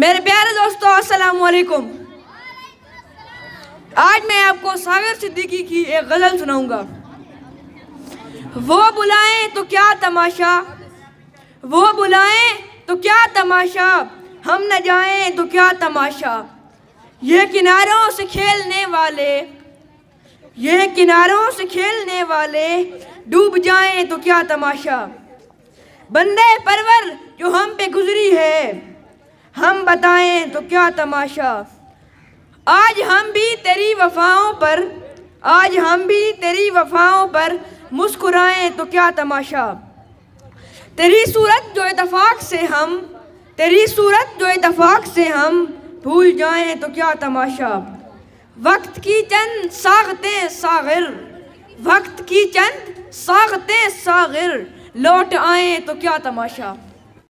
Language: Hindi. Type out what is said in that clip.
मेरे प्यारे दोस्तों अस्सलाम वालेकुम आज मैं आपको सागर सिद्दीकी की एक गज़ल सुनाऊंगा वो बुलाएं तो क्या तमाशा वो बुलाएं तो क्या तमाशा हम न जाएं तो क्या तमाशा ये किनारों से खेलने वाले ये किनारों से खेलने वाले डूब जाएं तो क्या तमाशा बंदे परवर जो हम पे गुजरी है हम बताएं तो क्या तमाशा आज हम भी तेरी वफाओं पर आज हम भी तेरी वफाओं पर मुस्कुराएं तो क्या तमाशा तेरी सूरत जो इतफाक़ से हम तेरी सूरत जो इतफाक़ से हम भूल जाएं तो क्या तमाशा वक्त की चंद सागते सागिर वक्त की चंद सागते सागिर लौट आए तो क्या तमाशा